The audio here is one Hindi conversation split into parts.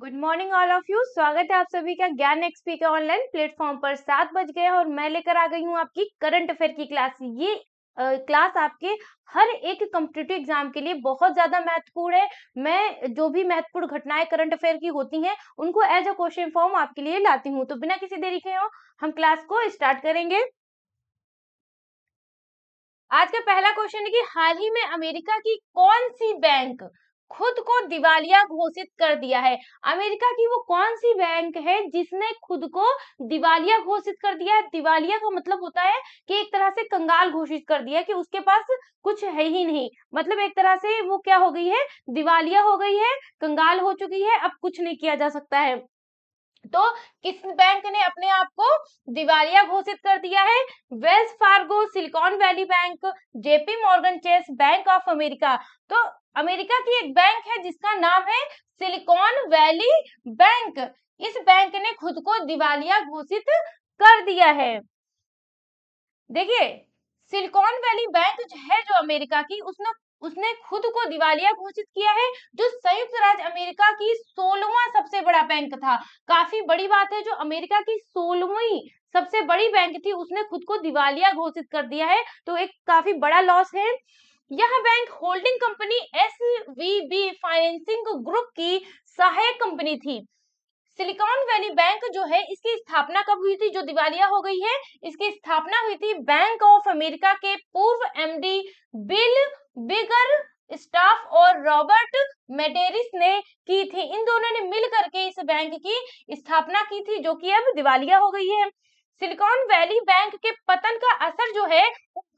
Good morning all of you स्वागत है आप सभी का ज्ञान एक्सपी का ऑनलाइन प्लेटफॉर्म पर सात बज गए और मैं लेकर आ गई हूँ आपकी करंट अफेयर की क्लास ये क्लास आपके हर एक कम्पिटेटिव एग्जाम के लिए बहुत ज्यादा महत्वपूर्ण है मैं जो भी महत्वपूर्ण घटनाएं करंट अफेयर की होती हैं उनको एज अ क्वेश्चन फॉर्म आपके लिए लाती हूँ तो बिना किसी देरी के हो हम क्लास को स्टार्ट करेंगे आज का पहला क्वेश्चन है कि हाल ही में अमेरिका की कौन सी बैंक खुद को दिवालिया घोषित कर दिया है अमेरिका की वो कौन सी बैंक है जिसने खुद को दिवालिया घोषित कर दिया है दिवालिया का मतलब होता है कि एक तरह से कंगाल घोषित कर दिया कि उसके पास कुछ है ही नहीं मतलब एक तरह से वो क्या हो गई है दिवालिया हो गई है कंगाल हो चुकी है अब कुछ नहीं किया जा सकता है तो किस बैंक ने अपने आप को दिवालिया घोषित कर दिया है Wells Fargo Silicon Valley Bank JP Morgan Chase Bank of America तो अमेरिका की एक बैंक है जिसका नाम है सिलिकॉन वैली बैंक इस बैंक ने खुद को दिवालिया घोषित कर दिया है देखिए सिलिकॉन वैली बैंक है जो अमेरिका की उसने उसने खुद को दिवालिया घोषित किया है जो संयुक्त राज्य अमेरिका की सोलवा सबसे बड़ा बैंक था काफी बड़ी बात है जो अमेरिका की सोलवी सबसे बड़ी बैंक थी उसने खुद को दिवालिया घोषित कर दिया है तो एक काफी बड़ा लॉस है यह bank holding company S financing group की सहायक कंपनी थी सिलिकॉन वैली बैंक जो है इसकी स्थापना कब हुई थी जो दिवालिया हो गई है इसकी स्थापना हुई थी बैंक ऑफ अमेरिका के पूर्व एमडी बिल बिगर स्टाफ और रॉबर्ट मेटेरिस ने की थी इन दोनों ने मिल करके इस बैंक की स्थापना की थी जो कि अब दिवालिया हो गई है सिलिकॉन वैली बैंक के पतन का असर जो है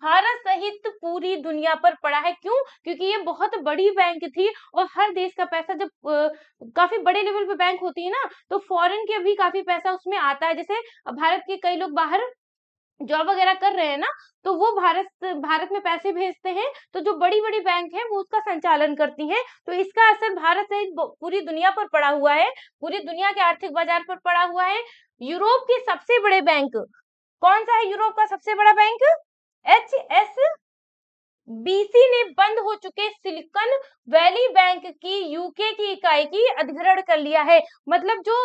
भारत सहित पूरी दुनिया पर पड़ा है क्यों क्योंकि ये बहुत बड़ी बैंक थी और हर देश का पैसा जब काफी बड़े लेवल पे बैंक होती है ना तो फॉरेन के भी काफी पैसा उसमें आता है जैसे भारत के कई लोग बाहर जॉब वगैरह कर रहे हैं ना तो वो भारत भारत में पैसे भेजते हैं तो जो बड़ी बड़ी बैंक है वो उसका संचालन करती है तो इसका असर भारत सहित पूरी दुनिया पर पड़ा हुआ है पूरी दुनिया के आर्थिक बाजार पर पड़ा हुआ है यूरोप के सबसे बड़े बैंक कौन सा है यूरोप का सबसे बड़ा बैंक एच एस सी ने बंद हो चुके सिलिकॉन वैली बैंक की यूके की इकाई की अधिग्रहण कर लिया है मतलब जो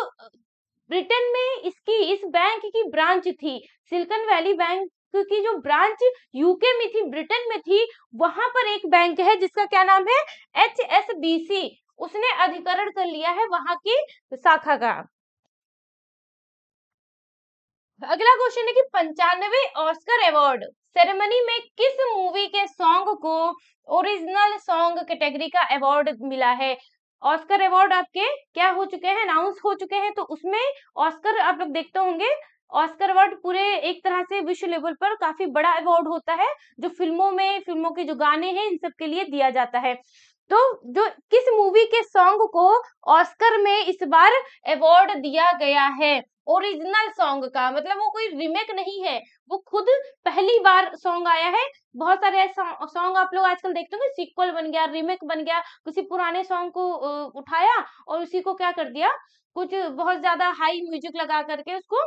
ब्रिटेन में इसकी इस बैंक की ब्रांच थी सिलिकॉन वैली बैंक की जो ब्रांच यूके में थी ब्रिटेन में थी वहां पर एक बैंक है जिसका क्या नाम है एच एस बी सी उसने अधिकरण कर लिया है वहां की शाखा का अगला क्वेश्चन है कि पंचानवे ऑस्कर अवार्ड सेरेमनी में किस मूवी के सॉन्ग को ओरिजिनल सॉन्ग कैटेगरी का अवार्ड मिला है ऑस्कर अवार्ड आपके क्या हो चुके हैं अनाउंस हो चुके हैं तो उसमें ऑस्कर आप लोग देखते होंगे ऑस्कर अवार्ड पूरे एक तरह से विश्व लेवल पर काफी बड़ा अवार्ड होता है जो फिल्मों में फिल्मों के जो गाने हैं इन सब के लिए दिया जाता है तो जो किस मूवी के सॉन्ग को ऑस्कर में इस बार अवार्ड दिया गया है ओरिजिनल सॉन्ग का मतलब वो कोई रिमेक नहीं है वो खुद पहली बार सॉन्ग आया है बहुत सारे सॉन्ग आप लोग आजकल देखते होंगे सीक्वल बन गया रिमेक बन गया किसी पुराने सॉन्ग को उठाया और उसी को क्या कर दिया कुछ बहुत ज्यादा हाई म्यूजिक लगा करके उसको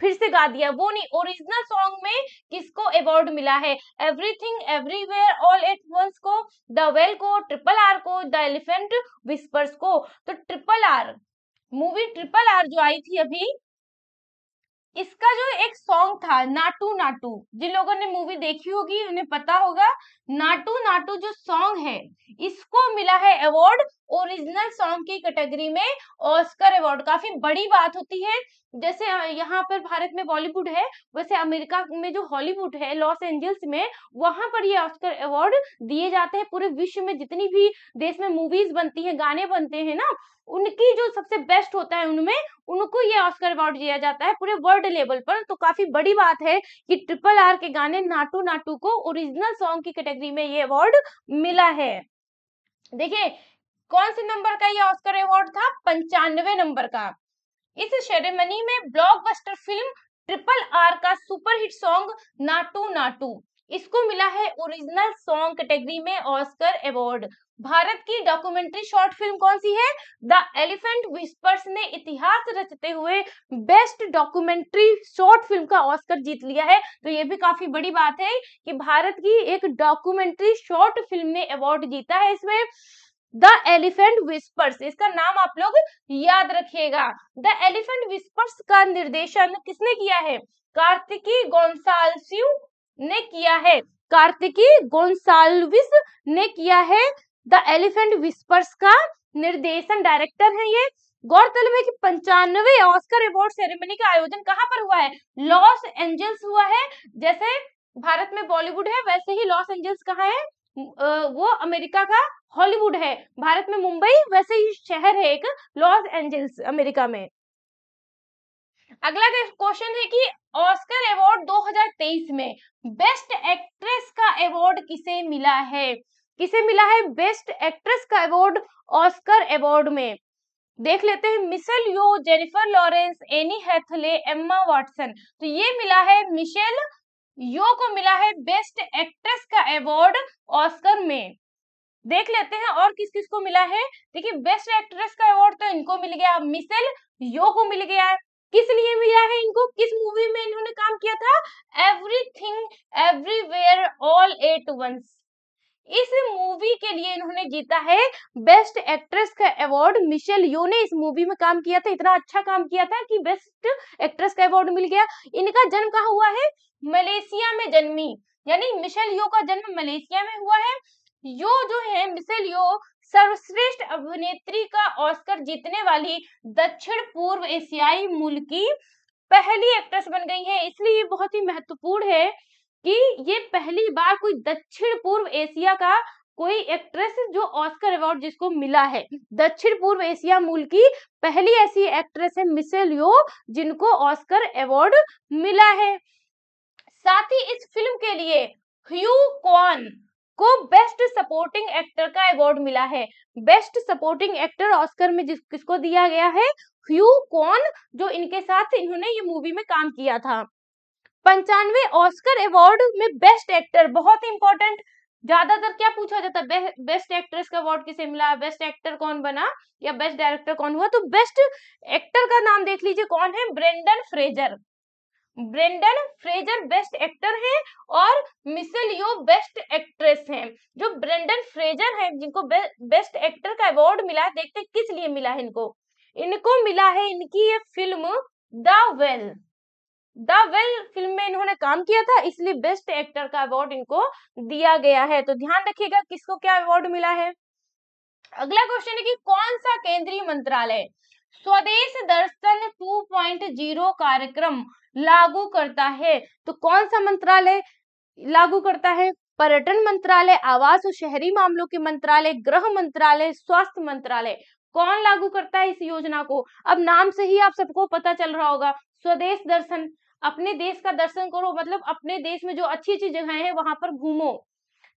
फिर से गा दिया वो नहीं ओरिजिनल सॉन्ग में किसको अवार्ड मिला है Everything Everywhere All at Once को द वेल को ट्रिपल आर को द एलिफेंट विस्पर्स को तो triple R movie triple R जो आई थी अभी इसका जो एक सॉन्ग था नाटू नाटू जिन लोगों ने मूवी देखी होगी उन्हें पता होगा नाटू नाटू जो सॉन्ग है इसको मिला है अवार्ड ओरिजिनल सॉन्ग की कैटेगरी में ऑस्कर अवार्ड काफी बड़ी बात होती है जैसे यहाँ पर भारत में बॉलीवुड है वैसे अमेरिका में जो हॉलीवुड है लॉस एंजल्स में वहां पर ये ऑस्कर अवार्ड दिए जाते हैं पूरे विश्व में जितनी भी देश में मूवीज बनती है गाने बनते हैं ना उनकी जो सबसे बेस्ट होता है उनमें उनको ये ऑस्कर अवार्ड दिया जाता है पूरे वर्ल्ड लेवल पर तो काफी बड़ी बात है कि ट्रिपल आर के गाने नाटू नाटू को ओरिजिनल सॉन्ग की कैटेगरी में ये अवार्ड मिला है देखिये कौन से नंबर का यह ऑस्कर अवार्ड था पंचानवे नंबर का इस सेरेमनी में ब्लॉकबस्टर फिल्म ट्रिपल आर का सुपरहिट सॉन्ग नाटू नाटू इसको मिला है ओरिजिनल सॉन्ग कैटेगरी में ऑस्कर अवार्ड भारत की डॉक्यूमेंट्री शॉर्ट फिल्म कौन सी है द एलिफेंट विस्पर्स ने इतिहास रचते हुए बेस्ट डॉक्यूमेंट्री शॉर्ट फिल्म का ऑस्कर जीत लिया है तो ये भी काफी बड़ी बात है कि भारत की एक डॉक्यूमेंट्री शॉर्ट फिल्म ने अवार्ड जीता है इसमें द एलिफेंट विस्पर्स इसका नाम आप लोग याद रखिएगा द एलिफेंट विस्पर्स का निर्देशन किसने किया है कार्तिकी गोन्सालसिव ने किया है कार्तिकी गोन्सालविस ने किया है द एलिफेंट विस्पर्स का निर्देशन डायरेक्टर है ये गौरतलब है कि पंचानवे ऑस्कर अवार्ड सेरेमनी का आयोजन कहाँ पर हुआ है लॉस एंजल्स हुआ है जैसे भारत में बॉलीवुड है वैसे ही लॉस एंजल्स कहाँ है वो अमेरिका का हॉलीवुड है भारत में मुंबई वैसे ही शहर है एक लॉस एंजल्स अमेरिका में अगला क्वेश्चन है कि ऑस्कर अवार्ड 2023 में बेस्ट एक्ट्रेस का अवार्ड किसे मिला है किसे मिला है बेस्ट एक्ट्रेस का अवार्ड ऑस्कर अवार्ड में देख लेते हैं Michelle Yeoh Jennifer Lawrence Anne Hathaway Emma Watson तो ये मिला है मिशेल यो को मिला है बेस्ट एक्ट्रेस का अवार्ड ऑस्कर में देख लेते हैं और किस किस को मिला है देखिए बेस्ट एक्ट्रेस का अवार्ड तो इनको मिल गया मिसेल यो को मिल गया है किस लिए मिला है इनको किस मूवी में इन्होंने काम किया था Everything Everywhere All at Once इस मूवी के लिए इन्होंने जीता है बेस्ट एक्ट्रेस का अवार्ड मिशेल यो ने इस मूवी में काम किया था इतना अच्छा काम किया था कि बेस्ट एक्ट्रेस का अवार्ड मिल गया इनका जन्म कहा हुआ है मलेशिया में जन्मी यानी मिशेल यो का जन्म मलेशिया में हुआ है यो जो है मिशेल यो सर्वश्रेष्ठ अभिनेत्री का ऑस्कर जीतने वाली दक्षिण पूर्व एशियाई मूल की पहली एक्ट्रेस बन गई है इसलिए ये बहुत ही महत्वपूर्ण है कि ये पहली बार कोई दक्षिण पूर्व एशिया का कोई एक्ट्रेस जो ऑस्कर अवार्ड जिसको मिला है दक्षिण पूर्व एशिया मूल की पहली ऐसी एक्ट्रेस है मिसेल यो जिनको ऑस्कर अवार्ड मिला है साथ ही इस फिल्म के लिए ह्यू कॉन को बेस्ट सपोर्टिंग एक्टर का अवार्ड मिला है बेस्ट सपोर्टिंग एक्टर ऑस्कर में जिस किसको दिया गया है ह्यू कॉन जो इनके साथ इन्होंने ये मूवी में काम किया था पंचानवे ऑस्कर अवार्ड में बेस्ट एक्टर बहुत इंपॉर्टेंट ज्यादातर क्या पूछा जाता है बे, बेस्ट एक्ट्रेस का अवार्ड किसे मिला बेस्ट एक्टर कौन बना या बेस्ट डायरेक्टर कौन हुआ तो बेस्ट एक्टर का नाम देख लीजिए कौन है Brendan Fraser Brendan Fraser best actor हैं और मिसेल यो बेस्ट एक्ट्रेस हैं जो ब्रेंडन फ्रेजर हैं जिनको बे, बेस्ट एक्टर का अवार्ड मिला है देखते किस लिए मिला है इनको इनको मिला है इनकी ये film The Whale The Whale film में इन्होंने काम किया था इसलिए बेस्ट एक्टर का अवार्ड इनको दिया गया है तो ध्यान रखिएगा किसको क्या अवार्ड मिला है अगला क्वेश्चन है कि कौन सा केंद्रीय मंत्रालय स्वदेश दर्शन 2.0 कार्यक्रम लागू करता है तो कौन सा मंत्रालय लागू करता है पर्यटन मंत्रालय आवास और शहरी मामलों के मंत्रालय गृह मंत्रालय स्वास्थ्य मंत्रालय कौन लागू करता है इस योजना को अब नाम से ही आप सबको पता चल रहा होगा स्वदेश दर्शन अपने देश का दर्शन करो मतलब अपने देश में जो अच्छी अच्छी जगह है वहां पर घूमो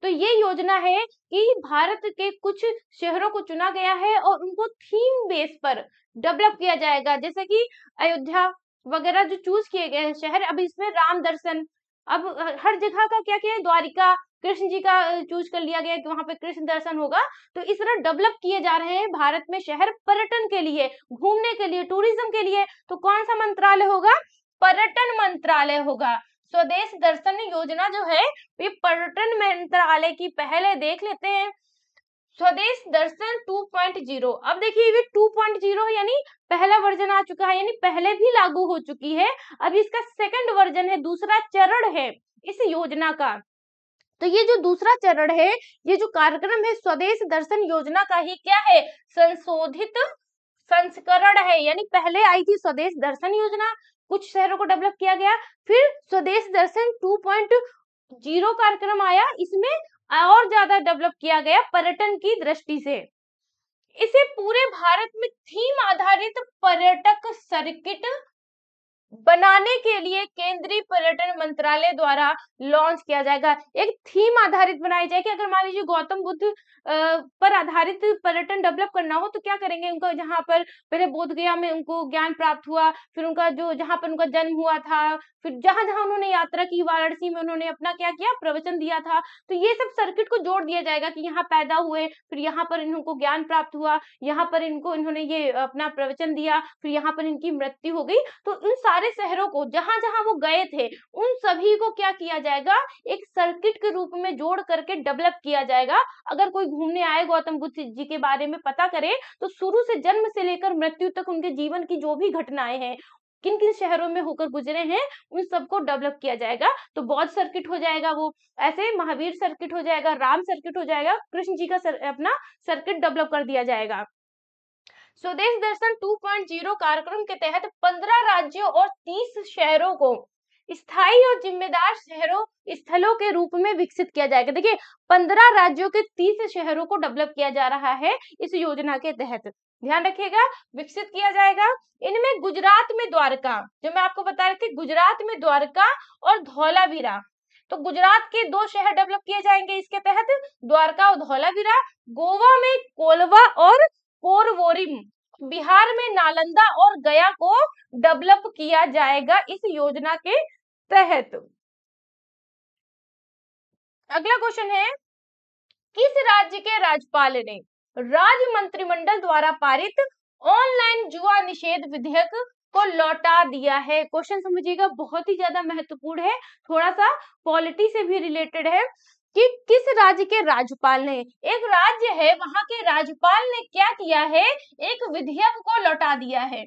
तो ये योजना है कि भारत के कुछ शहरों को चुना गया है और उनको थीम बेस पर डेवलप किया जाएगा जैसे कि अयोध्या वगैरह जो चूज किए गए हैं शहर अब इसमें राम दर्शन अब हर जगह का क्या क्या है द्वारिका कृष्ण जी का चूज कर लिया गया कि वहां पे कृष्ण दर्शन होगा तो इस तरह डेवलप किए जा रहे हैं भारत में शहर पर्यटन के लिए घूमने के लिए टूरिज्म के लिए तो कौन सा मंत्रालय होगा पर्यटन मंत्रालय होगा स्वदेश दर्शन योजना जो है ये पर्यटन मंत्रालय की पहले देख लेते हैं स्वदेश दर्शन 2.0 अब देखिए ये 2.0 यानी पहला वर्जन आ चुका है यानी पहले भी लागू हो चुकी है अब इसका सेकंड वर्जन है दूसरा चरण है इस योजना का तो ये जो दूसरा चरण है ये जो कार्यक्रम है स्वदेश दर्शन योजना का ही क्या है संशोधित संस्करण है यानी पहले आई थी स्वदेश दर्शन योजना कुछ शहरों को डेवलप किया गया फिर स्वदेश दर्शन 2.0 कार्यक्रम आया इसमें और ज्यादा डेवलप किया गया पर्यटन की दृष्टि से इसे पूरे भारत में थीम आधारित पर्यटक सर्किट बनाने के लिए केंद्रीय पर्यटन मंत्रालय द्वारा लॉन्च किया जाएगा एक थीम आधारित बनाई जाएगी अगर मान लीजिए गौतम बुद्ध पर आधारित पर्यटन डेवलप करना हो तो क्या करेंगे उनका जहाँ पर पहले बोध गया में उनको ज्ञान प्राप्त हुआ फिर उनका जो जहाँ पर उनका जन्म हुआ था फिर जहां जहां उन्होंने यात्रा की वाराणसी में उन्होंने अपना क्या किया प्रवचन दिया था तो ये सब सर्किट को जोड़ दिया जाएगा कि यहाँ पैदा हुए फिर यहाँ पर इनको ज्ञान प्राप्त हुआ यहाँ पर इनको इन्होंने ये अपना प्रवचन दिया फिर यहाँ पर इनकी मृत्यु हो गई तो इन सारे सारे शहरों को जहां जहां वो गए थे उन सभी को क्या किया जाएगा एक सर्किट के रूप में जोड़ करके डेवलप किया जाएगा अगर कोई घूमने आए गौतम बुद्ध जी के बारे में पता करे तो शुरू से जन्म से लेकर मृत्यु तक उनके जीवन की जो भी घटनाएं हैं किन किन शहरों में होकर गुजरे हैं उन सबको डेवलप किया जाएगा तो बौद्ध सर्किट हो जाएगा वो ऐसे महावीर सर्किट हो जाएगा राम सर्किट हो जाएगा कृष्ण जी का सर, अपना सर्किट डेवलप कर दिया जाएगा स्वदेश दर्शन 2.0 कार्यक्रम के तहत 15 राज्यों और 30 शहरों को स्थायी और जिम्मेदार शहरों स्थलों के रूप में विकसित किया जाएगा देखिए 15 राज्यों के 30 शहरों को डेवलप किया जा रहा है इस योजना के तहत ध्यान रखिएगा विकसित किया जाएगा इनमें गुजरात में द्वारका जो मैं आपको बता रही थी गुजरात में द्वारका और धौलावीरा तो गुजरात के दो शहर डेवलप किए जाएंगे इसके तहत द्वारका और धौलावीरा गोवा में कोलवा और पोरवोरिम बिहार में नालंदा और गया को डेवलप किया जाएगा इस योजना के तहत अगला क्वेश्चन है किस राज्य के राज्यपाल ने राज्य मंत्रिमंडल द्वारा पारित ऑनलाइन जुआ निषेध विधेयक को लौटा दिया है क्वेश्चन समझिएगा बहुत ही ज्यादा महत्वपूर्ण है थोड़ा सा पॉलिटी से भी रिलेटेड है कि किस राज्य के राज्यपाल ने एक राज्य है वहां के राज्यपाल ने क्या किया है एक विधेयक को लौटा दिया है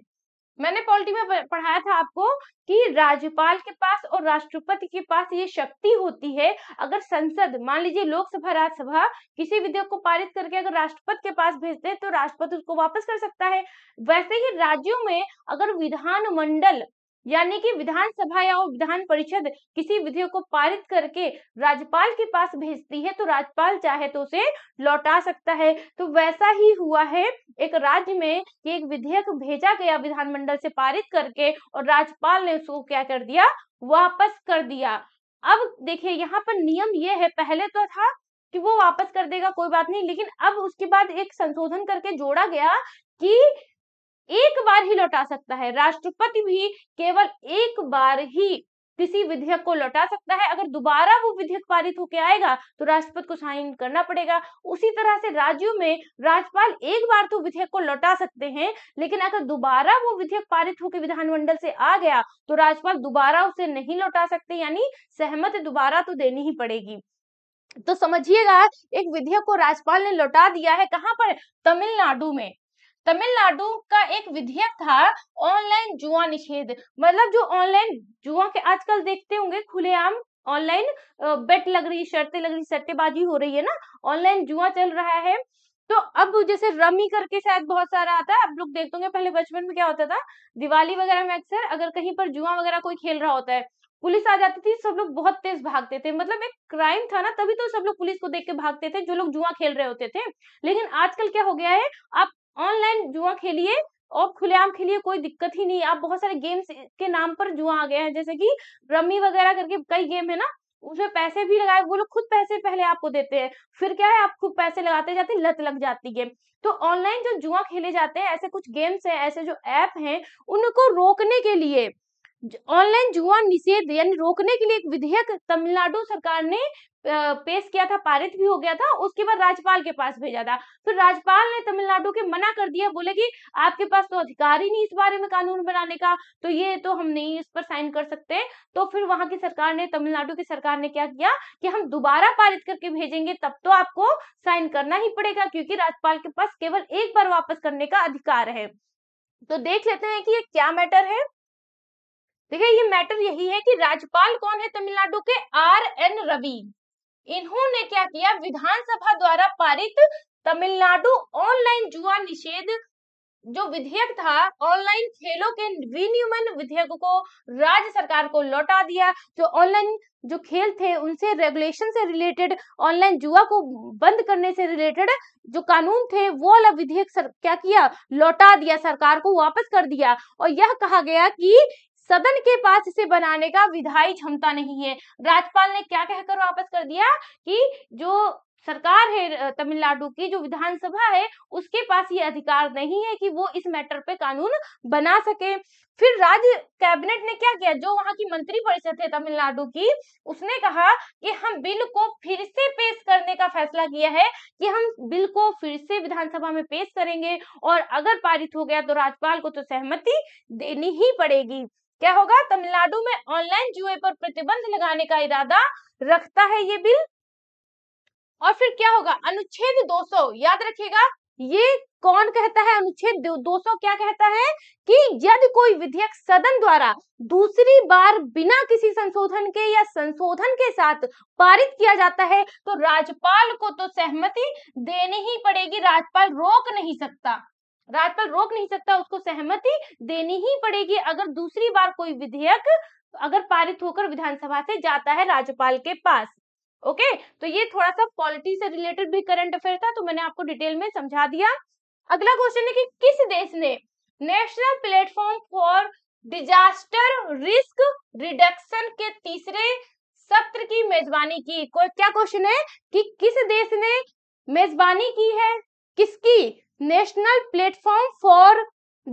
मैंने पॉलिटी में पढ़ाया था आपको कि राज्यपाल के पास और राष्ट्रपति के पास ये शक्ति होती है अगर संसद मान लीजिए लोकसभा राज्यसभा किसी विधेयक को पारित करके अगर राष्ट्रपति के पास भेजते हैं तो राष्ट्रपति उसको वापस कर सकता है वैसे ही राज्यों में अगर विधानमंडल यानी कि विधानसभा या विधान परिषद किसी विधेयक को पारित करके राज्यपाल के पास भेजती है तो राज्यपाल चाहे तो उसे लौटा सकता है तो वैसा ही हुआ है एक राज्य में एक विधेयक भेजा गया विधानमंडल से पारित करके और राज्यपाल ने उसको क्या कर दिया वापस कर दिया अब देखिए यहाँ पर नियम ये है पहले तो था कि वो वापस कर देगा कोई बात नहीं लेकिन अब उसके बाद एक संशोधन करके जोड़ा गया कि एक बार ही लौटा सकता है राष्ट्रपति भी केवल एक बार ही किसी विधेयक को लौटा सकता है अगर दोबारा वो विधेयक पारित होकर आएगा तो राष्ट्रपति को साइन करना पड़ेगा उसी तरह से राज्यों में राज्यपाल एक बार तो विधेयक को लौटा सकते हैं लेकिन अगर दोबारा वो विधेयक पारित होकर विधानमंडल से आ गया तो राज्यपाल दोबारा उसे नहीं लौटा सकते यानी सहमति दोबारा तो देनी ही पड़ेगी तो समझिएगा एक विधेयक को राज्यपाल ने लौटा दिया है कहाँ पर तमिलनाडु में तमिलनाडु का एक विधेयक था ऑनलाइन जुआ निषेध मतलब जो ऑनलाइन जुआ के आजकल देखते होंगे खुलेआम ऑनलाइन बेट लग रही शर्तें लग रही सट्टेबाजी हो रही है ना ऑनलाइन जुआ चल रहा है तो अब जैसे रमी करके शायद बहुत सारा आता है आप लोग देखते होंगे पहले बचपन में क्या होता था दिवाली वगैरह में अक्सर अगर कहीं पर जुआ वगैरह कोई खेल रहा होता है पुलिस आ जाती थी सब लोग बहुत तेज भागते थे मतलब एक क्राइम था ना तभी तो सब लोग पुलिस को देख के भागते थे जो लोग जुआ खेल रहे होते थे लेकिन आजकल क्या हो गया है आप ऑनलाइन जुआ खेलिए और खुलेआम खेलिए कोई दिक्कत ही नहीं आप बहुत सारे गेम्स के नाम पर जुआ आ गए हैं जैसे कि रमी वगैरह करके कई गेम है ना उसमें पैसे भी लगाए वो लोग खुद पैसे पहले आपको देते हैं फिर क्या है आप खुद पैसे लगाते जाते लत लग जाती गेम तो ऑनलाइन जो जुआ खेले जाते हैं ऐसे कुछ गेम्स हैं ऐसे जो ऐप हैं उनको रोकने के लिए ऑनलाइन जुआ निषेध यानी रोकने के लिए एक विधेयक तमिलनाडु सरकार ने पेश किया था पारित भी हो गया था उसके बाद राज्यपाल के पास भेजा था फिर राज्यपाल ने तमिलनाडु के मना कर दिया बोले कि आपके पास तो अधिकार ही नहीं इस बारे में कानून बनाने का तो ये तो हम नहीं इस पर साइन कर सकते तो फिर वहां की सरकार ने तमिलनाडु की सरकार ने क्या किया कि हम दोबारा पारित करके भेजेंगे तब तो आपको साइन करना ही पड़ेगा क्योंकि राज्यपाल के पास केवल एक बार वापस करने का अधिकार है तो देख लेते हैं कि ये क्या मैटर है देखिए ये मैटर यही है कि राज्यपाल कौन है तमिलनाडु के आर एन रवि इन्होंने क्या किया विधानसभा द्वारा पारित तमिलनाडु ऑनलाइन जुआ निषेध जो विधेयक था ऑनलाइन खेलों के विनियमन विधेयक को राज्य सरकार को लौटा दिया जो ऑनलाइन जो खेल थे उनसे रेगुलेशन से रिलेटेड ऑनलाइन जुआ को बंद करने से रिलेटेड जो कानून थे वो वाला विधेयक सर, क्या किया लौटा दिया सरकार को वापस कर दिया और यह कहा गया कि सदन के पास इसे बनाने का विधायी क्षमता नहीं है राज्यपाल ने क्या कहकर वापस कर दिया कि जो सरकार है तमिलनाडु की जो विधानसभा है उसके पास ये अधिकार नहीं है कि वो इस मैटर पे कानून बना सके फिर राज्य कैबिनेट ने क्या किया जो वहां की मंत्री परिषद है तमिलनाडु की उसने कहा कि हम बिल को फिर से पेश करने का फैसला किया है कि हम बिल को फिर से विधानसभा में पेश करेंगे और अगर पारित हो गया तो राज्यपाल को तो सहमति देनी ही पड़ेगी क्या होगा तमिलनाडु में ऑनलाइन जुए पर प्रतिबंध लगाने का इरादा रखता है ये बिल और फिर क्या होगा अनुच्छेद 200 याद रखिएगा ये कौन कहता है अनुच्छेद 200 क्या कहता है कि यदि कोई विधेयक सदन द्वारा दूसरी बार बिना किसी संशोधन के या संशोधन के साथ पारित किया जाता है तो राज्यपाल को तो सहमति देनी ही पड़ेगी राज्यपाल रोक नहीं सकता राजपाल रोक नहीं सकता उसको सहमति देनी ही पड़ेगी अगर दूसरी बार कोई विधेयक अगर पारित होकर विधानसभा से जाता है राज्यपाल के पास ओके तो ये थोड़ा सा पॉलिटी से रिलेटेड भी करंट अफेयर था तो मैंने आपको डिटेल में समझा दिया अगला क्वेश्चन है कि किस देश ने National Platform for Disaster Risk Reduction के तीसरे सत्र की मेजबानी की क्या क्वेश्चन है कि किस देश ने मेजबानी की है किसकी National Platform for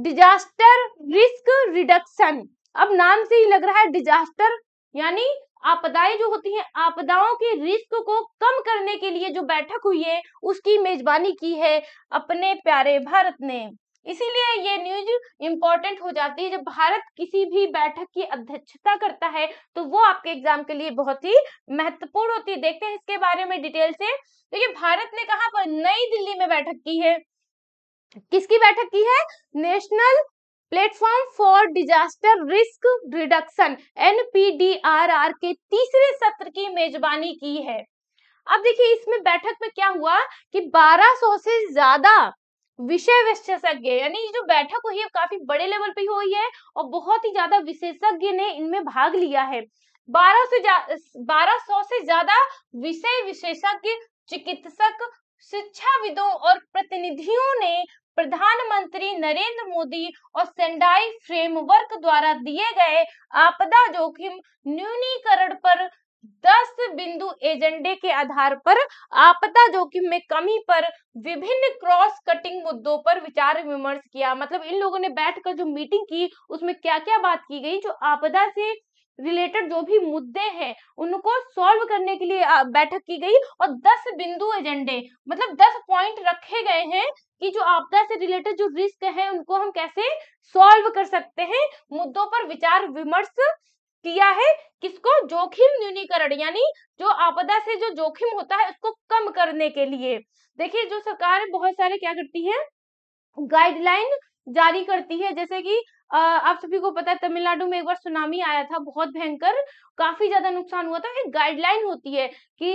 Disaster Risk Reduction अब नाम से ही लग रहा है डिजास्टर यानी आपदाएं जो होती हैं आपदाओं के रिस्क को कम करने के लिए जो बैठक हुई है उसकी मेजबानी की है अपने प्यारे भारत ने इसीलिए ये न्यूज इम्पोर्टेंट हो जाती है जब भारत किसी भी बैठक की अध्यक्षता करता है तो वो आपके एग्जाम के लिए बहुत ही महत्वपूर्ण होती है देखते हैं इसके बारे में डिटेल से देखिए तो भारत ने कहा पर नई दिल्ली में बैठक की है किसकी बैठक की है National Platform for Disaster Risk Reduction NPDRR के तीसरे सत्र की मेजबानी की है अब देखिए इसमें बैठक में क्या हुआ कि 1200 से ज्यादा विषय विशेषज्ञ यानी जो बैठक हुई है काफी बड़े लेवल पे हुई है और बहुत ही ज्यादा विशेषज्ञ ने इनमें भाग लिया है बारह से बारह सौ से ज्यादा विषय विशेषज्ञ चिकित्सक शिक्षाविदों और प्रतिनिधियों ने प्रधानमंत्री नरेंद्र मोदी और सेंडाई फ्रेमवर्क द्वारा दिए गए आपदा जोखिम न्यूनीकरण पर दस बिंदु एजेंडे के आधार पर आपदा जोखिम में कमी पर विभिन्न क्रॉस कटिंग मुद्दों पर विचार विमर्श किया मतलब इन लोगों ने बैठकर जो मीटिंग की उसमें क्या क्या बात की गई जो आपदा से रिलेटेड जो भी मुद्दे हैं उनको सॉल्व करने के लिए बैठक की गई और 10 बिंदु एजेंडे मतलब 10 पॉइंट रखे गए हैं कि जो आपदा से रिलेटेड जो रिस्क है उनको हम कैसे सॉल्व कर सकते हैं मुद्दों पर विचार विमर्श किया है किसको जोखिम न्यूनीकरण यानी जो आपदा से जो जोखिम होता है उसको कम करने के लिए देखिए जो सरकार बहुत सारे क्या करती है गाइडलाइन जारी करती है जैसे कि आप सभी को पता है तमिलनाडु में एक बार सुनामी आया था बहुत भयंकर काफी ज्यादा नुकसान हुआ था एक गाइडलाइन होती है कि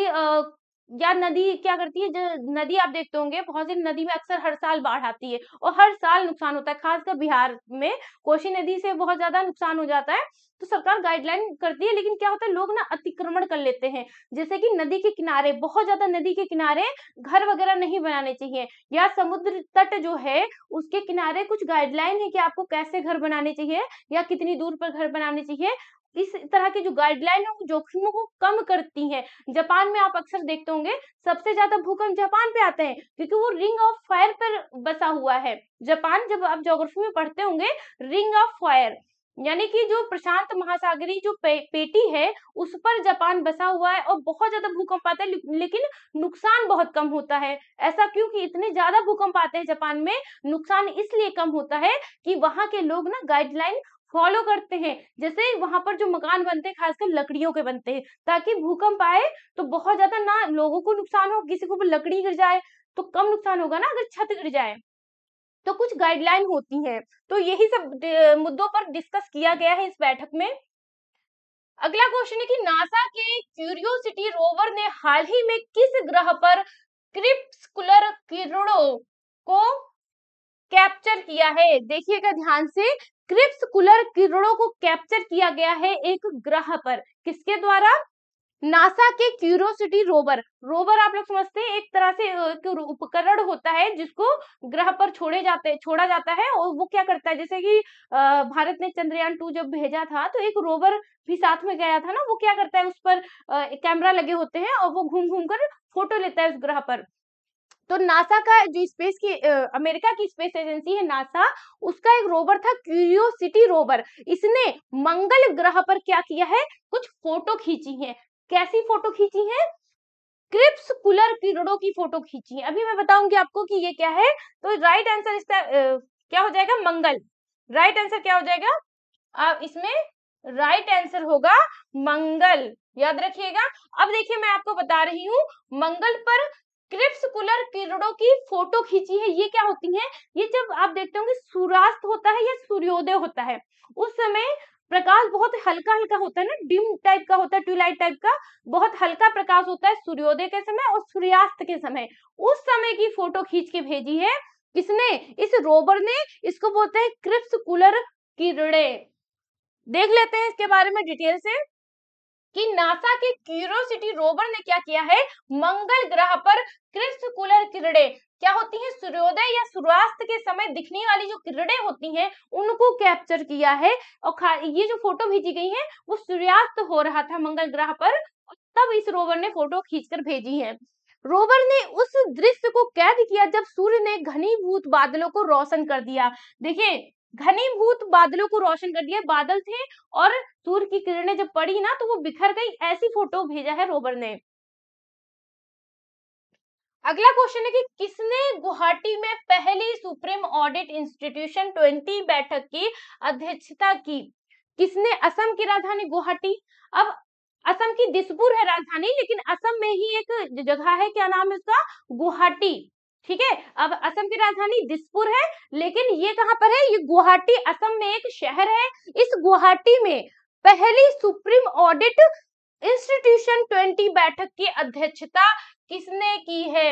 या नदी क्या करती है जो नदी आप देखते होंगे बहुत सी नदी में अक्सर हर साल बाढ़ आती है और हर साल नुकसान होता है खासकर बिहार में कोशी नदी से बहुत ज्यादा नुकसान हो जाता है तो सरकार गाइडलाइन करती है लेकिन क्या होता है लोग ना अतिक्रमण कर लेते हैं जैसे कि नदी के किनारे बहुत ज्यादा नदी के किनारे घर वगैरह नहीं बनाने चाहिए या समुद्र तट जो है उसके किनारे कुछ गाइडलाइन है कि आपको कैसे घर बनाने चाहिए या कितनी दूर पर घर बनाने चाहिए इस तरह के जो गाइडलाइन है वो जोखिमों को कम करती हैं जापान में आप अक्सर देखते होंगे सबसे ज्यादा भूकंप जापान पे आते हैं क्योंकि वो रिंग ऑफ फायर पर बसा हुआ है जापान जब आप जोग्राफी में पढ़ते होंगे रिंग ऑफ फायर यानी कि जो प्रशांत महासागरी जो पे, पेटी है उस पर जापान बसा हुआ है और बहुत ज्यादा भूकंप आता है लेकिन नुकसान बहुत कम होता है ऐसा क्यों कि इतने ज्यादा भूकंप आते हैं जापान में नुकसान इसलिए कम होता है कि वहां के लोग ना गाइडलाइन फॉलो करते हैं जैसे वहां पर जो मकान बनते हैं खासकर लकड़ियों के बनते हैं ताकि भूकंप आए तो बहुत ज्यादा ना लोगों को नुकसान हो किसी को भी लकड़ी गिर जाए तो कम नुकसान होगा ना अगर छत गिर जाए तो कुछ गाइडलाइन होती हैं तो यही सब मुद्दों पर डिस्कस किया गया है इस बैठक में अगला क्वेश्चन है कि नासा के क्यूरियोसिटी रोवर ने हाल ही में किस ग्रह पर क्रिप्सकुलर किरणों को कैप्चर किया है देखिएगा ध्यान से क्रिप्स कुलर किरणों को कैप्चर किया गया है एक ग्रह पर किसके द्वारा नासा के क्यूरोसिटी रोवर रोवर आप लोग समझते हैं एक तरह से एक उपकरण होता है जिसको ग्रह पर छोड़े जाते छोड़ा जाता है और वो क्या करता है जैसे कि भारत ने चंद्रयान टू जब भेजा था तो एक रोवर भी साथ में गया था ना वो क्या करता है उस पर कैमरा लगे होते हैं और वो घूम घूम कर फोटो लेता है उस ग्रह पर तो नासा का जो स्पेस की अमेरिका की स्पेस एजेंसी है नासा उसका एक रोवर था क्यूरियोसिटी रोवर इसने मंगल ग्रह पर क्या किया है कुछ फोटो खींची है कैसी फोटो खींची है कुलर किरणों की फोटो खींची है अभी मैं बताऊंगी आपको कि ये क्या है तो राइट आंसर इसका क्या हो जाएगा मंगल राइट आंसर क्या हो जाएगा अब इसमें राइट आंसर होगा मंगल याद रखिएगा अब देखिए मैं आपको बता रही हूँ मंगल पर क्रिप्सकुलर किरणों की फोटो खींची है ये क्या होती है ये जब आप देखते होंगे सूर्यास्त होता है या सूर्योदय होता है उस समय प्रकाश बहुत हल्का हल्का होता है ना डिम टाइप का होता है ट्यूलाइट टाइप का बहुत हल्का प्रकाश होता है सूर्योदय के समय और सूर्यास्त के समय उस समय की फोटो खींच के भेजी है किसने इस रोबर ने इसको बोलते हैं क्रिप्स क्रिप्सकुलर किरणे देख लेते हैं इसके बारे में डिटेल से कि नासा के क्यूरोसिटी रोवर ने क्या किया है मंगल ग्रह पर क्रिस्ट क्रिस्कुलर किरणे क्या होती हैं सूर्योदय या सूर्यास्त के समय दिखने वाली जो किरणें होती हैं उनको कैप्चर किया है और ये जो फोटो भेजी गई है वो सूर्यास्त हो रहा था मंगल ग्रह पर तब इस रोवर ने फोटो खींचकर भेजी है रोवर ने उस दृश्य को कैद किया जब सूर्य ने घनीभूत बादलों को रोशन कर दिया देखिये घनीभूत बादलों को रोशन कर दिया बादल थे और सूर्य की किरणें जब पड़ी ना तो वो बिखर गई ऐसी फोटो भेजा है रोबर ने अगला क्वेश्चन है कि किसने गुवाहाटी में पहली सुप्रीम ऑडिट इंस्टीट्यूशन 20 बैठक की अध्यक्षता की किसने असम की राजधानी गुवाहाटी अब असम की दिसपुर है राजधानी लेकिन असम में ही एक जगह है क्या नाम है उसका गुवाहाटी ठीक है अब असम की राजधानी दिसपुर है लेकिन ये कहाँ पर है ये गुवाहाटी असम में एक शहर है इस गुवाहाटी में पहली सुप्रीम ऑडिट इंस्टीट्यूशन 20 बैठक की अध्यक्षता किसने की है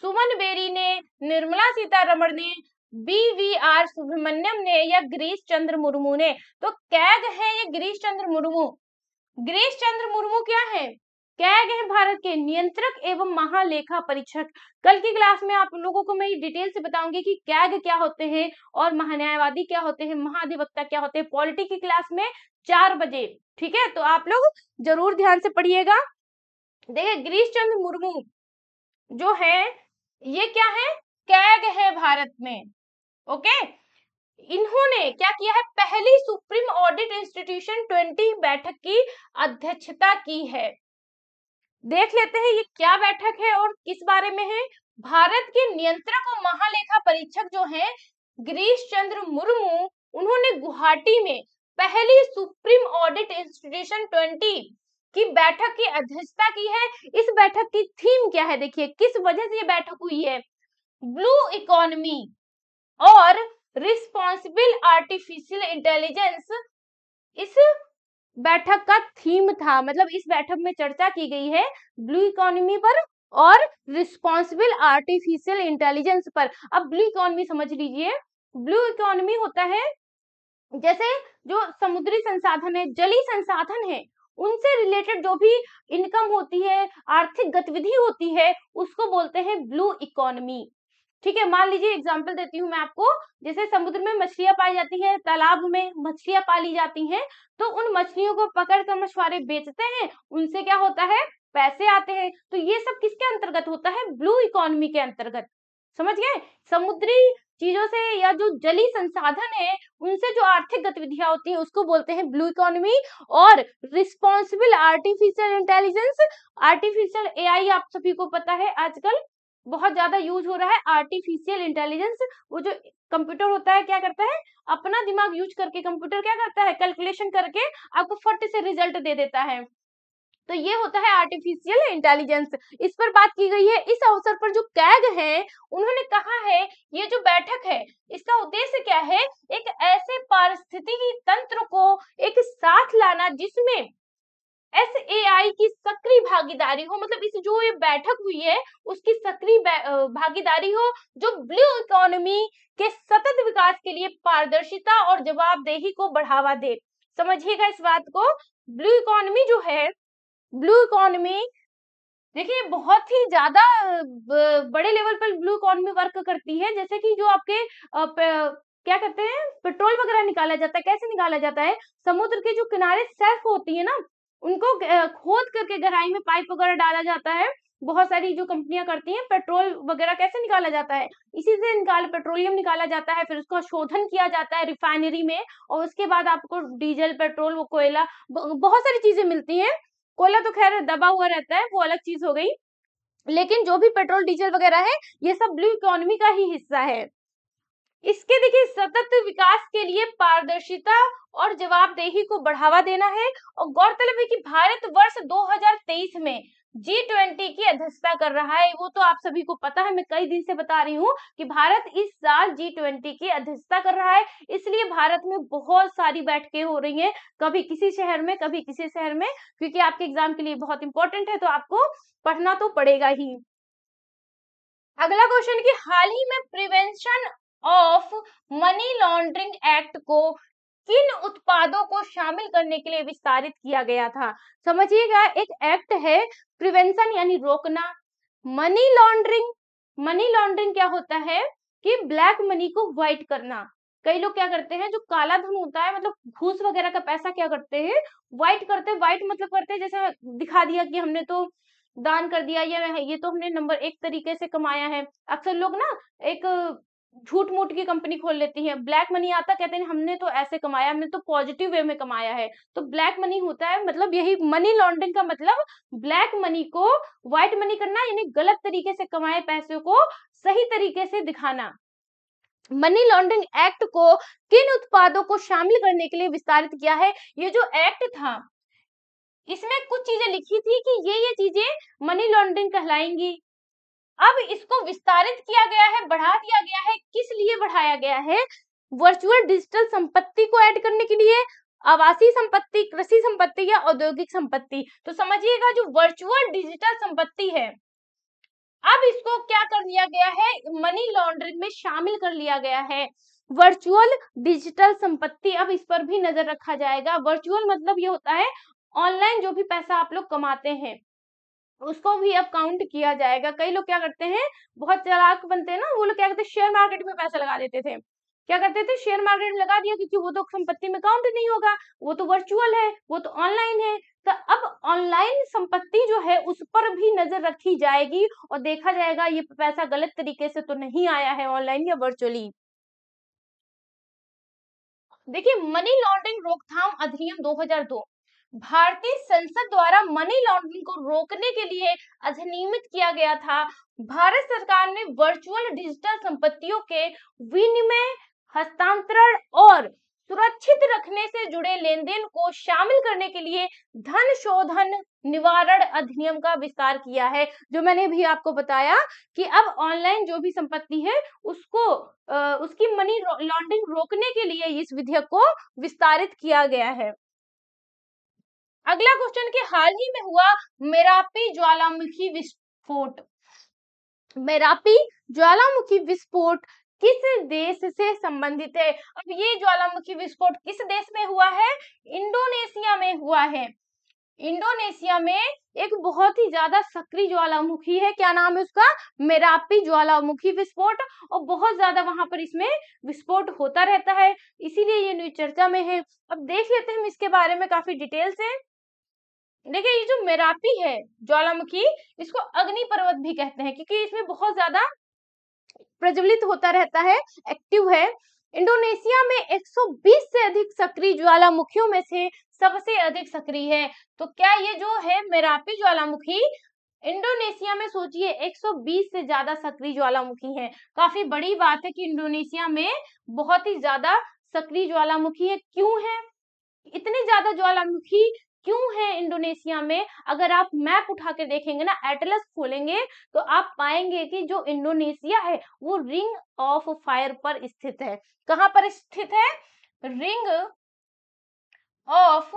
सुमन बेरी ने निर्मला सीतारमण ने बीवीआर सुब्रमण्यम ने या गिरीश चंद्र मुर्मू ने तो कैग है ये गिरीश चंद्र मुर्मू गिरीश चंद्र मुर्मू क्या है कैग है भारत के नियंत्रक एवं महालेखा परीक्षक कल की क्लास में आप लोगों को मैं ये डिटेल से बताऊंगी कि कैग क्या होते हैं और महान्यायवादी क्या होते हैं महाधिवक्ता क्या होते हैं पॉलिटी की क्लास में चार बजे ठीक है तो आप लोग जरूर ध्यान से पढ़िएगा देखिए गिरीश चंद्र मुर्मू जो है ये क्या है कैग है भारत में ओके इन्होंने क्या किया है पहली सुप्रीम ऑडिट इंस्टीट्यूशन ट्वेंटी बैठक की अध्यक्षता की है देख लेते हैं ये क्या बैठक है और किस बारे में है भारत के नियंत्रक और महालेखा परीक्षक जो हैं गिरीश चंद्र मुर्मू उन्होंने गुवाहाटी में पहली सुप्रीम ऑडिट इंस्टीट्यूशन 20 की बैठक की अध्यक्षता की है इस बैठक की थीम क्या है देखिए किस वजह से ये बैठक हुई है ब्लू इकोनॉमी और रिस्पॉन्सिबल आर्टिफिशियल इंटेलिजेंस इस बैठक का थीम था मतलब इस बैठक में चर्चा की गई है ब्लू इकोनॉमी पर और रिस्पॉन्सिबल आर्टिफिशियल इंटेलिजेंस पर अब ब्लू इकोनॉमी समझ लीजिए ब्लू इकोनॉमी होता है जैसे जो समुद्री संसाधन है जली संसाधन है उनसे रिलेटेड जो भी इनकम होती है आर्थिक गतिविधि होती है उसको बोलते हैं ब्लू इकोनॉमी ठीक है मान लीजिए एग्जाम्पल देती हूँ मैं आपको जैसे समुद्र में मछलियां पाई जाती हैं तालाब में मछलियां पाली जाती हैं तो उन मछलियों को पकड़ कर मछुआरे बेचते हैं उनसे क्या होता है पैसे आते हैं तो ये सब किसके अंतर्गत होता है ब्लू इकोनॉमी के अंतर्गत समझ गए समुद्री चीजों से या जो जली संसाधन है उनसे जो आर्थिक गतिविधियां होती है उसको बोलते हैं ब्लू इकोनॉमी और responsible artificial intelligence artificial AI आप सभी को पता है आजकल बहुत ज्यादा यूज हो रहा है आर्टिफिशियल इंटेलिजेंस वो जो कंप्यूटर होता है क्या करता है अपना दिमाग यूज करके कंप्यूटर क्या करता है कैलकुलेशन करके आपको फट से रिजल्ट दे देता है तो ये होता है आर्टिफिशियल इंटेलिजेंस इस पर बात की गई है इस अवसर पर जो कैग है उन्होंने कहा है ये जो बैठक है इसका उद्देश्य क्या है एक ऐसे पारिस्थितिकी तंत्र को एक साथ लाना जिसमें एस की सक्रिय भागीदारी हो मतलब इस जो ये बैठक हुई है उसकी सक्रिय भागीदारी हो जो ब्लू इकोनॉमी के सतत विकास के लिए पारदर्शिता और जवाबदेही को बढ़ावा दे समझिएगा इस बात को ब्लू इकोनॉमी जो है ब्लू इकोनॉमी देखिए बहुत ही ज्यादा बड़े लेवल पर ब्लू इकोनॉमी वर्क करती है जैसे कि जो आपके आप, क्या कहते हैं पेट्रोल वगैरह निकाला जाता है कैसे निकाला जाता है समुद्र के जो किनारे सेफ होती है ना उनको खोद करके गहराई में पाइप वगैरह डाला जाता है बहुत सारी जो कंपनियां करती हैं पेट्रोल वगैरह कैसे निकाला जाता है इसी से निकाल पेट्रोलियम निकाला जाता है फिर उसको शोधन किया जाता है रिफाइनरी में और उसके बाद आपको डीजल पेट्रोल वो कोयला बहुत सारी चीजें मिलती हैं कोयला तो खैर दबा हुआ रहता है वो अलग चीज हो गई लेकिन जो भी पेट्रोल डीजल वगैरह है ये सब ब्लू इकोनॉमी का ही हिस्सा है इसके देखिए सतत विकास के लिए पारदर्शिता और जवाबदेही को बढ़ावा देना है और गौरतलब है कि भारत वर्ष 2023 में जी ट्वेंटी की अध्यक्षता कर रहा है वो तो आप सभी को पता है मैं कई दिन से बता रही हूँ कि भारत इस साल जी ट्वेंटी की अध्यक्षता कर रहा है इसलिए भारत में बहुत सारी बैठकें हो रही हैं कभी किसी शहर में कभी किसी शहर में क्योंकि आपके एग्जाम के लिए बहुत इंपॉर्टेंट है तो आपको पढ़ना तो पड़ेगा ही अगला क्वेश्चन की हाल ही में Prevention of Money Laundering Act को किन उत्पादों को शामिल करने के लिए विस्तारित किया गया था समझिएगा एक एक्ट है प्रिवेंशन यानी रोकना मनी लॉन्ड्रिंग मनी लॉन्ड्रिंग क्या होता है कि ब्लैक मनी को व्हाइट करना कई लोग क्या करते हैं जो काला धन होता है मतलब घूस वगैरह का पैसा क्या करते हैं व्हाइट करते हैं व्हाइट मतलब करते हैं जैसे दिखा दिया कि हमने तो दान कर दिया या ये तो हमने नंबर एक तरीके से कमाया है अक्सर लोग ना एक झूठ मूठ की कंपनी खोल लेती है ब्लैक मनी आता कहते हैं हमने तो ऐसे कमाया हमने तो पॉजिटिव वे में कमाया है तो ब्लैक मनी होता है मतलब यही मनी लॉन्ड्रिंग का मतलब ब्लैक मनी को व्हाइट मनी करना यानी गलत तरीके से कमाए पैसे को सही तरीके से दिखाना मनी लॉन्ड्रिंग एक्ट को किन उत्पादों को शामिल करने के लिए विस्तारित किया है ये जो एक्ट था इसमें कुछ चीजें लिखी थी कि ये ये चीजें मनी लॉन्ड्रिंग कहलाएंगी अब इसको विस्तारित किया गया है बढ़ा दिया गया है किस लिए बढ़ाया गया है वर्चुअल डिजिटल संपत्ति को ऐड करने के लिए आवासीय संपत्ति कृषि संपत्ति या औद्योगिक संपत्ति तो समझिएगा जो वर्चुअल डिजिटल संपत्ति है अब इसको क्या कर लिया गया है मनी लॉन्ड्रिंग में शामिल कर लिया गया है वर्चुअल डिजिटल संपत्ति अब इस पर भी नजर रखा जाएगा वर्चुअल मतलब ये होता है ऑनलाइन जो भी पैसा आप लोग कमाते हैं उसको भी अब काउंट किया जाएगा कई लोग क्या करते हैं बहुत चलाक बनते हैं ना वो लोग क्या करते हैं शेयर मार्केट में पैसा लगा देते थे क्या करते थे शेयर मार्केट में लगा दिया क्योंकि वो तो संपत्ति में काउंट नहीं होगा वो तो वर्चुअल है वो तो ऑनलाइन है तो अब ऑनलाइन संपत्ति जो है उस पर भी नजर रखी जाएगी और देखा जाएगा ये पैसा गलत तरीके से तो नहीं आया है ऑनलाइन या वर्चुअली देखिए मनी लॉन्ड्रिंग रोकथाम अधिनियम 2002 भारतीय संसद द्वारा मनी लॉन्ड्रिंग को रोकने के लिए अधिनियमित किया गया था भारत सरकार ने वर्चुअल डिजिटल संपत्तियों के विनिमय हस्तांतरण और सुरक्षित रखने से जुड़े लेन देन को शामिल करने के लिए धन शोधन निवारण अधिनियम का विस्तार किया है जो मैंने भी आपको बताया कि अब ऑनलाइन जो भी संपत्ति है उसको आ, उसकी मनी लॉन्ड्रिंग रोकने के लिए इस विधेयक को विस्तारित किया गया है अगला क्वेश्चन कि हाल ही में हुआ मेरापी ज्वालामुखी विस्फोट मेरापी ज्वालामुखी विस्फोट किस देश से संबंधित है अब ये ज्वालामुखी विस्फोट किस देश में हुआ है इंडोनेशिया में हुआ है इंडोनेशिया में एक बहुत ही ज्यादा सक्रिय ज्वालामुखी है क्या नाम है उसका मेरापी ज्वालामुखी विस्फोट और बहुत ज्यादा वहां पर इसमें विस्फोट होता रहता है इसीलिए ये न्यूज चर्चा में है अब देख लेते हैं हम इसके बारे में काफी डिटेल से देखिए ये जो मेरापी है ज्वालामुखी इसको अग्नि पर्वत भी कहते हैं क्योंकि इसमें बहुत ज्यादा प्रज्वलित होता रहता है एक्टिव है इंडोनेशिया में 120 से अधिक सक्रिय ज्वालामुखियों में से सबसे अधिक सक्रिय है तो क्या ये जो है मेरापी ज्वालामुखी इंडोनेशिया में सोचिए 120 से ज्यादा सक्रिय ज्वालामुखी है काफी बड़ी बात है कि इंडोनेशिया में बहुत ही ज्यादा सक्रिय ज्वालामुखी है क्यों है इतने ज्यादा ज्वालामुखी क्यों है इंडोनेशिया में अगर आप मैप उठा के देखेंगे ना एटलस खोलेंगे तो आप पाएंगे कि जो इंडोनेशिया है वो रिंग ऑफ फायर पर स्थित है कहाँ पर स्थित है रिंग ऑफ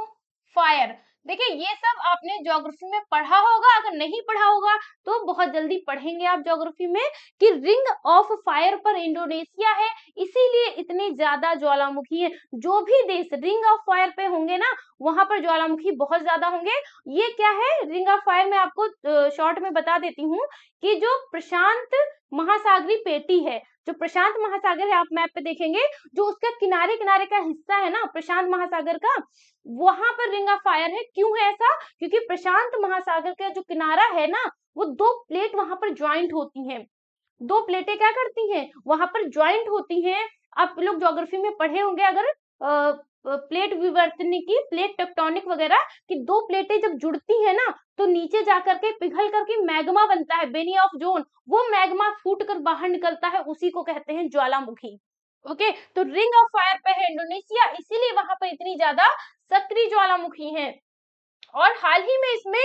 फायर देखिए ये सब आपने ज्योग्राफी में पढ़ा होगा अगर नहीं पढ़ा होगा तो बहुत जल्दी पढ़ेंगे आप ज्योग्राफी में कि रिंग ऑफ फायर पर इंडोनेशिया है इसीलिए इतने ज्यादा ज्वालामुखी है जो भी देश रिंग ऑफ फायर पे होंगे ना वहां पर ज्वालामुखी बहुत ज्यादा होंगे ये क्या है रिंग ऑफ फायर में आपको शॉर्ट में बता देती हूँ कि जो प्रशांत महासागरी पेटी है जो प्रशांत महासागर है आप मैप पे देखेंगे जो उसका किनारे किनारे का हिस्सा है ना प्रशांत महासागर का वहां पर रिंग ऑफ फायर है क्यों है ऐसा क्योंकि प्रशांत महासागर का जो किनारा है ना वो दो प्लेट वहां पर ज्वाइंट होती है दो प्लेटें क्या करती हैं वहां पर ज्वाइंट होती हैं आप लोग ज्योग्राफी में पढ़े होंगे अगर प्लेट विवर्तन की प्लेट टेक्टोनिक वगैरह कि दो प्लेटें जब जुड़ती है ना तो नीचे जा करके पिघल करके मैग्मा बनता है बेनी ऑफ जोन वो मैग्मा फूट कर बाहर निकलता है उसी को कहते हैं ज्वालामुखी ओके तो रिंग ऑफ फायर पे है इंडोनेशिया इसीलिए वहां पर इतनी ज्यादा सक्रिय ज्वालामुखी है और हाल ही में इसमें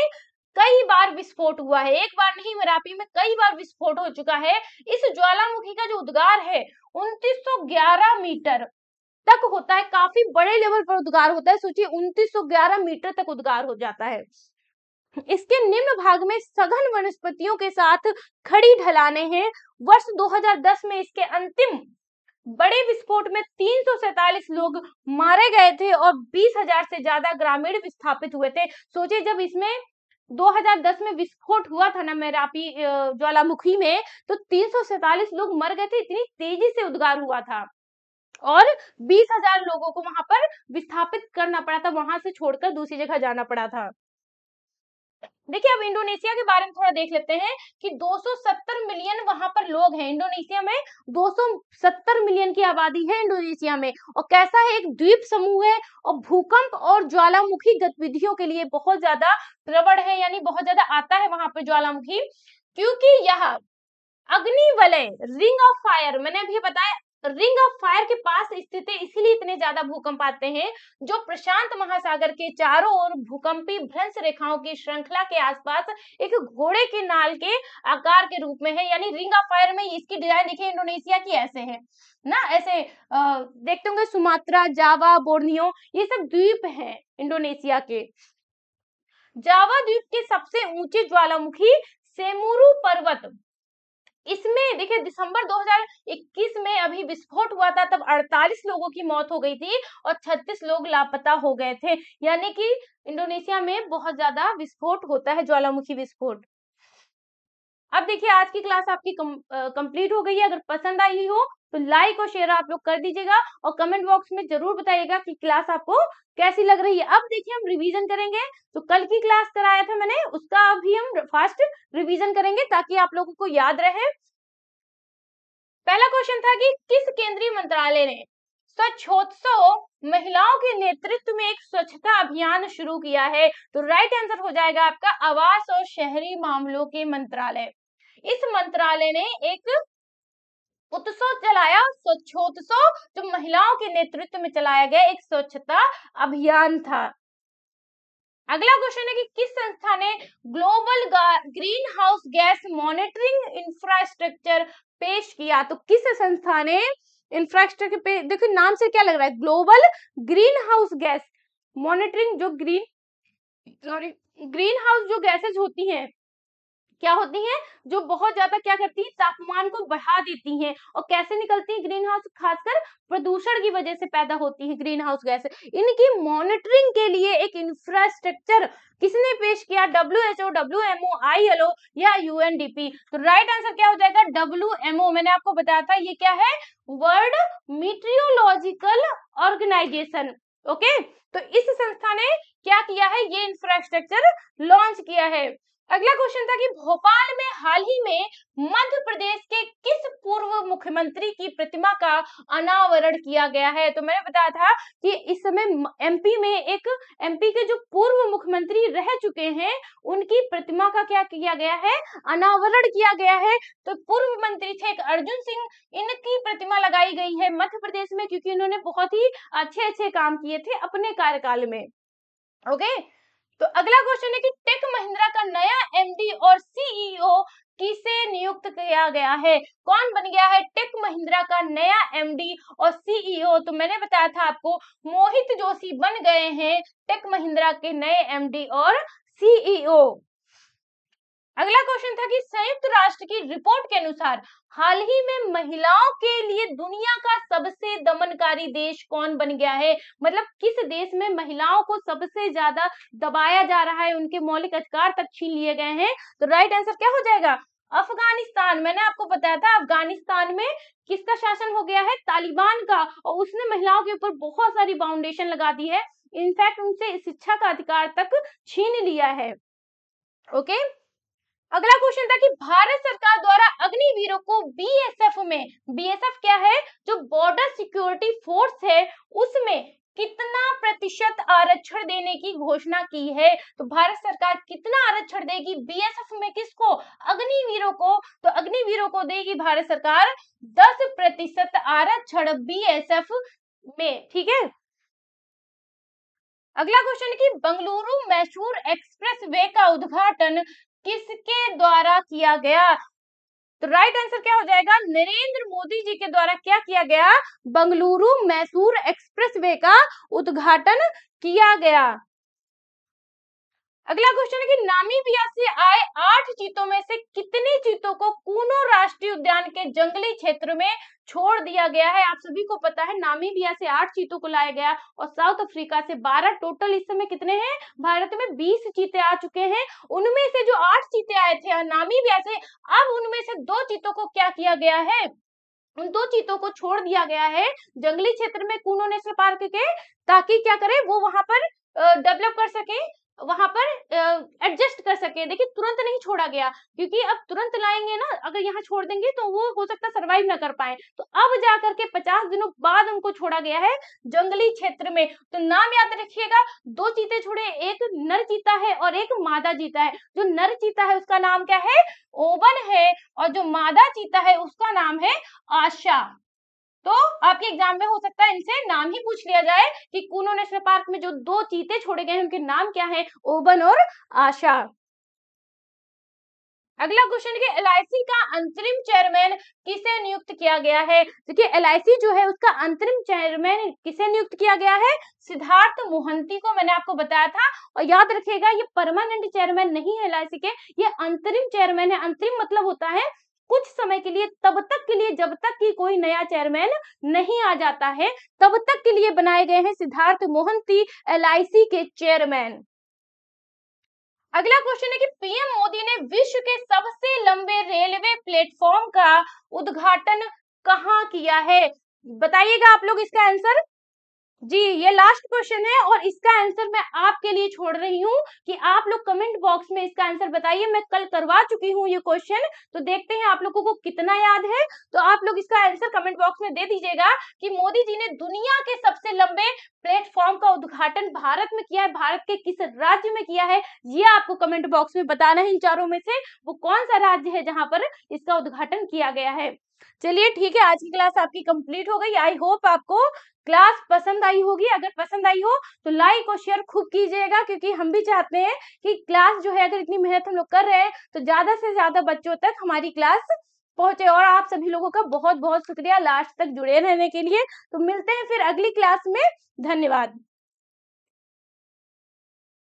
कई बार विस्फोट हुआ है एक बार नहीं मरापी में कई बार विस्फोट हो चुका है इस ज्वालामुखी का जो उद्गार है 2911 मीटर तक होता है काफी बड़े लेवल पर उद्गार होता है सोचिए 2911 मीटर तक उद्गार हो जाता है इसके निम्न भाग में सघन वनस्पतियों के साथ खड़ी ढलाने हैं वर्ष 2010 में इसके अंतिम बड़े विस्फोट में तीन लोग मारे गए थे और 20,000 से ज्यादा ग्रामीण विस्थापित हुए थे सोचिए जब इसमें 2010 में विस्फोट हुआ था ना मेरापी ज्वालामुखी में तो तीन लोग मर गए थे इतनी तेजी से उद्गार हुआ था और 20,000 लोगों को वहां पर विस्थापित करना पड़ा था वहां से छोड़कर दूसरी जगह जाना पड़ा था देखिए अब इंडोनेशिया के बारे में थोड़ा देख लेते हैं कि 270 मिलियन वहां पर लोग हैं इंडोनेशिया में 270 मिलियन की आबादी है इंडोनेशिया में और कैसा है एक द्वीप समूह है और भूकंप और ज्वालामुखी गतिविधियों के लिए बहुत ज्यादा प्रवण है यानी बहुत ज्यादा आता है वहां पर ज्वालामुखी क्योंकि यह अग्नि वलय रिंग ऑफ फायर मैंने अभी बताया रिंग ऑफ फायर के पास स्थित है इसीलिए इतने ज्यादा भूकंप आते हैं जो प्रशांत महासागर के चारों ओर भूकंपी भ्रंश रेखाओं की श्रृंखला के आसपास एक घोड़े के नाल के आकार के रूप में है यानी रिंग ऑफ फायर में इसकी डिजाइन देखिए इंडोनेशिया की ऐसे है ना ऐसे देखते होंगे सुमात्रा जावा बोर्नियो ये सब द्वीप है इंडोनेशिया के जावा द्वीप के सबसे ऊंचे ज्वालामुखी सेमुरु पर्वत इसमें देखिए दिसंबर 2021 में अभी विस्फोट हुआ था तब 48 लोगों की मौत हो गई थी और 36 लोग लापता हो गए थे यानी कि इंडोनेशिया में बहुत ज्यादा विस्फोट होता है ज्वालामुखी विस्फोट अब देखिए आज की क्लास आपकी कंप्लीट हो गई है अगर पसंद आई हो तो लाइक और शेयर आप लोग कर दीजिएगा और कमेंट बॉक्स में जरूर बताइएगा कि क्लास आपको कैसी लग रही है अब देखिए हम रिवीजन करेंगे तो कल की क्लास कराया था मैंने उसका अभी हम फास्ट रिवीजन करेंगे ताकि आप लोगों को याद रहे पहला क्वेश्चन था कि किस केंद्रीय मंत्रालय ने स्वच्छोत्सव महिलाओं के नेतृत्व में एक स्वच्छता अभियान शुरू किया है तो राइट आंसर हो जाएगा आपका आवास और शहरी मामलों के मंत्रालय इस मंत्रालय ने एक उत्सव चलाया स्वच्छोत्सव जो महिलाओं के नेतृत्व में चलाया गया एक स्वच्छता अभियान था अगला क्वेश्चन है कि किस संस्था ने global greenhouse gas monitoring infrastructure पेश किया तो किस संस्था ने इंफ्रास्ट्रक्चर पे देखो नाम से क्या लग रहा है global greenhouse gas monitoring जो ग्रीन सॉरी ग्रीन हाउस जो गैसेज होती हैं क्या होती हैं जो बहुत ज्यादा क्या करती हैं तापमान को बढ़ा देती हैं और कैसे निकलती हैं ग्रीन हाउस खासकर प्रदूषण की वजह से पैदा होती है ग्रीन हाउस गैस इनकी मॉनिटरिंग के लिए एक इंफ्रास्ट्रक्चर किसने पेश किया W H O W M O I L O या यू पी तो राइट आंसर क्या हो जाएगा डब्ल्यू एम ओ मैंने आपको बताया था ये क्या है वर्ल्ड मीट्रियोलॉजिकल ऑर्गेनाइजेशन ओके तो इस संस्था ने क्या किया है ये इंफ्रास्ट्रक्चर लॉन्च किया है अगला क्वेश्चन था कि भोपाल में हाल ही में मध्य प्रदेश के किस पूर्व मुख्यमंत्री की प्रतिमा का अनावरण किया गया है तो मैंने बताया था कि इस समय एमपी में एक एमपी के जो पूर्व मुख्यमंत्री रह चुके हैं उनकी प्रतिमा का क्या किया गया है अनावरण किया गया है तो पूर्व मंत्री थे अर्जुन सिंह इनकी प्रतिमा लगाई गई है मध्य प्रदेश में क्योंकि इन्होंने बहुत ही अच्छे अच्छे काम किए थे अपने कार्यकाल में ओके okay? तो अगला क्वेश्चन है कि टेक महिंद्रा का नया एमडी और सीईओ e किसे नियुक्त किया गया है कौन बन गया है टेक महिंद्रा का नया एमडी और सीईओ e तो मैंने बताया था आपको मोहित जोशी बन गए हैं टेक महिंद्रा के नए एमडी और सीईओ अगला क्वेश्चन था कि संयुक्त राष्ट्र की रिपोर्ट के अनुसार हाल ही में महिलाओं के लिए दुनिया का सबसे दमनकारी देश कौन बन गया है मतलब किस देश में महिलाओं को सबसे ज्यादा दबाया जा रहा है उनके मौलिक अधिकार तक छीन लिए गए हैं तो राइट आंसर क्या हो जाएगा अफगानिस्तान मैंने आपको बताया था अफगानिस्तान में किसका शासन हो गया है तालिबान का और उसने महिलाओं के ऊपर बहुत सारी बाउंडेशन लगा दी है इनफैक्ट उनसे शिक्षा का अधिकार तक छीन लिया है ओके okay? अगला क्वेश्चन था कि भारत सरकार द्वारा अग्निवीरों को बीएसएफ में बीएसएफ क्या है जो बॉर्डर सिक्योरिटी फोर्स है उसमें कितना प्रतिशत आरक्षण देने की घोषणा की है तो भारत सरकार कितना आरक्षण देगी बीएसएफ में किसको अग्निवीरों को तो अग्निवीरों को देगी भारत सरकार दस प्रतिशत आरक्षण बीएसएफ में ठीक है अगला क्वेश्चन की बंगलुरु मैसूर एक्सप्रेस वे का उद्घाटन किसके द्वारा किया गया तो राइट आंसर क्या हो जाएगा नरेंद्र मोदी जी के द्वारा क्या किया गया बंगलुरु मैसूर एक्सप्रेसवे का उद्घाटन किया गया अगला क्वेश्चन है कि नामीबिया से आए आठ चीतों में से कितने चीतों को कूनो राष्ट्रीय उद्यान के जंगली क्षेत्र में छोड़ दिया गया है आप सभी को पता है नामीबिया से आठ चीतों को लाया गया और साउथ अफ्रीका से बारह टोटल इस समय कितने हैं भारत में बीस चीते आ चुके हैं उनमें से जो आठ चीते आए थे नामीबिया से अब उनमें से दो चीतों को क्या किया गया है उन दो चीतों को छोड़ दिया गया है जंगली क्षेत्र में कूनो नेशनल पार्क के ताकि क्या करे वो वहां पर डेवलप कर सके वहां पर एडजस्ट कर सके देखिए तुरंत नहीं छोड़ा गया क्योंकि अब तुरंत लाएंगे ना अगर यहाँ छोड़ देंगे तो वो हो सकता है ना कर पाए तो अब जा करके पचास दिनों बाद उनको छोड़ा गया है जंगली क्षेत्र में तो नाम याद रखिएगा दो चीते छोड़े एक नर चीता है और एक मादा चीता है जो नर चीता है उसका नाम क्या है ओवन है और जो मादा चीता है उसका नाम है आशा तो आपके एग्जाम में हो सकता है इनसे नाम ही पूछ लिया जाए कि कूनो नेशनल पार्क में जो दो चीते छोड़े गए हैं उनके नाम क्या है ओबन और आशा अगला क्वेश्चन देखिए सी का अंतरिम चेयरमैन किसे नियुक्त किया गया है देखिए सी जो है उसका अंतरिम चेयरमैन किसे नियुक्त किया गया है सिद्धार्थ मोहंती को मैंने आपको बताया था और याद रखिएगा ये परमानेंट चेयरमैन नहीं है सी के ये अंतरिम चेयरमैन है अंतरिम मतलब होता है कुछ समय के लिए तब तक के लिए जब तक कि कोई नया चेयरमैन नहीं आ जाता है तब तक के लिए बनाए गए हैं सिद्धार्थ मोहंती एल के चेयरमैन अगला क्वेश्चन है कि पीएम मोदी ने विश्व के सबसे लंबे रेलवे प्लेटफॉर्म का उद्घाटन कहा किया है बताइएगा आप लोग इसका आंसर जी ये लास्ट क्वेश्चन है और इसका आंसर मैं आपके लिए छोड़ रही हूँ कि आप लोग कमेंट बॉक्स में इसका आंसर बताइए मैं कल करवा चुकी हूँ ये क्वेश्चन तो देखते हैं आप लोगों को कितना याद है तो आप लोग इसका आंसर कमेंट बॉक्स में दे दीजिएगा कि मोदी जी ने दुनिया के सबसे लंबे प्लेटफॉर्म का उद्घाटन भारत में किया है भारत के किस राज्य में किया है ये आपको कमेंट बॉक्स में बताना है इन चारों में से वो कौन सा राज्य है जहाँ पर इसका उद्घाटन किया गया है चलिए ठीक है आज की क्लास आपकी कंप्लीट हो गई आई होप आपको क्लास पसंद आई होगी अगर पसंद आई हो तो लाइक और शेयर खूब कीजिएगा क्योंकि हम भी चाहते हैं कि क्लास जो है अगर इतनी मेहनत हम लोग कर रहे हैं तो ज्यादा से ज्यादा बच्चों तक हमारी क्लास पहुंचे और आप सभी लोगों का बहुत बहुत शुक्रिया लास्ट तक जुड़े रहने के लिए तो मिलते हैं फिर अगली क्लास में धन्यवाद